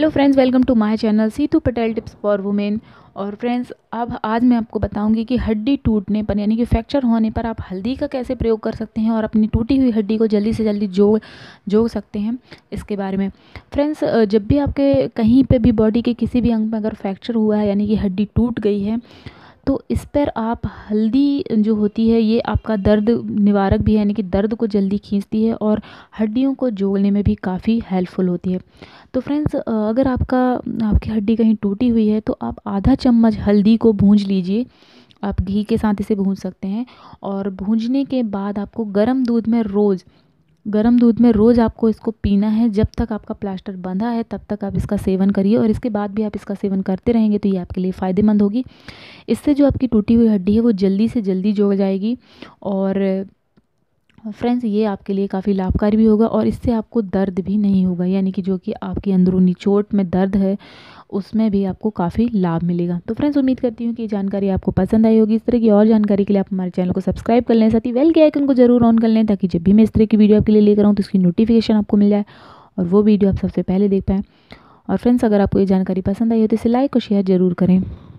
hello friends welcome to my channel Seetu Patel tips for women और friends अब आज मैं आपको बताऊंगी कि हड्डी टूटने पर यानी कि फ्रैक्चर होने पर आप हल्दी का कैसे प्रयोग कर सकते हैं और अपनी टूटी हुई हड्डी को जल्दी से जल्दी जो जोड़ सकते हैं इसके बारे में फ्रेंड्स जब भी आपके कहीं पर भी बॉडी के किसी भी अंग में अगर फ्रैक्चर हुआ है यानी कि हड्डी टूट गई है तो इस पर आप हल्दी जो होती है ये आपका दर्द निवारक भी है यानी कि दर्द को जल्दी खींचती है और हड्डियों को जोड़ने में भी काफ़ी हेल्पफुल होती है तो फ्रेंड्स अगर आपका आपकी हड्डी कहीं टूटी हुई है तो आप आधा चम्मच हल्दी को भूंज लीजिए आप घी के साथ इसे भूंज सकते हैं और भूंजने के बाद आपको गर्म दूध में रोज़ गर्म दूध में रोज़ आपको इसको पीना है जब तक आपका प्लास्टर बंधा है तब तक आप इसका सेवन करिए और इसके बाद भी आप इसका सेवन करते रहेंगे तो ये आपके लिए फ़ायदेमंद होगी इससे जो आपकी टूटी हुई हड्डी है वो जल्दी से जल्दी जोड़ जाएगी और फ्रेंड्स ये आपके लिए काफ़ी लाभकारी भी होगा और इससे आपको दर्द भी नहीं होगा यानी कि जो कि आपकी अंदरूनी चोट में दर्द है उसमें भी आपको काफ़ी लाभ मिलेगा तो फ्रेंड्स उम्मीद करती हूँ कि ये जानकारी आपको पसंद आई होगी इस तरह की और जानकारी के लिए आप हमारे चैनल को सब्सक्राइब कर लें साथ ही वेल के आइकन को जरूर ऑन कर लें ताकि जब भी मैं इस तरह की वीडियो आपके लिए लेकर आऊँ तो उसकी नोटिफिकेशन आपको मिल जाए और वो वीडियो आप सबसे पहले देख पाएँ और फ्रेंड्स अगर आपको ये जानकारी पसंद आई हो तो इसे लाइक और शेयर ज़रूर करें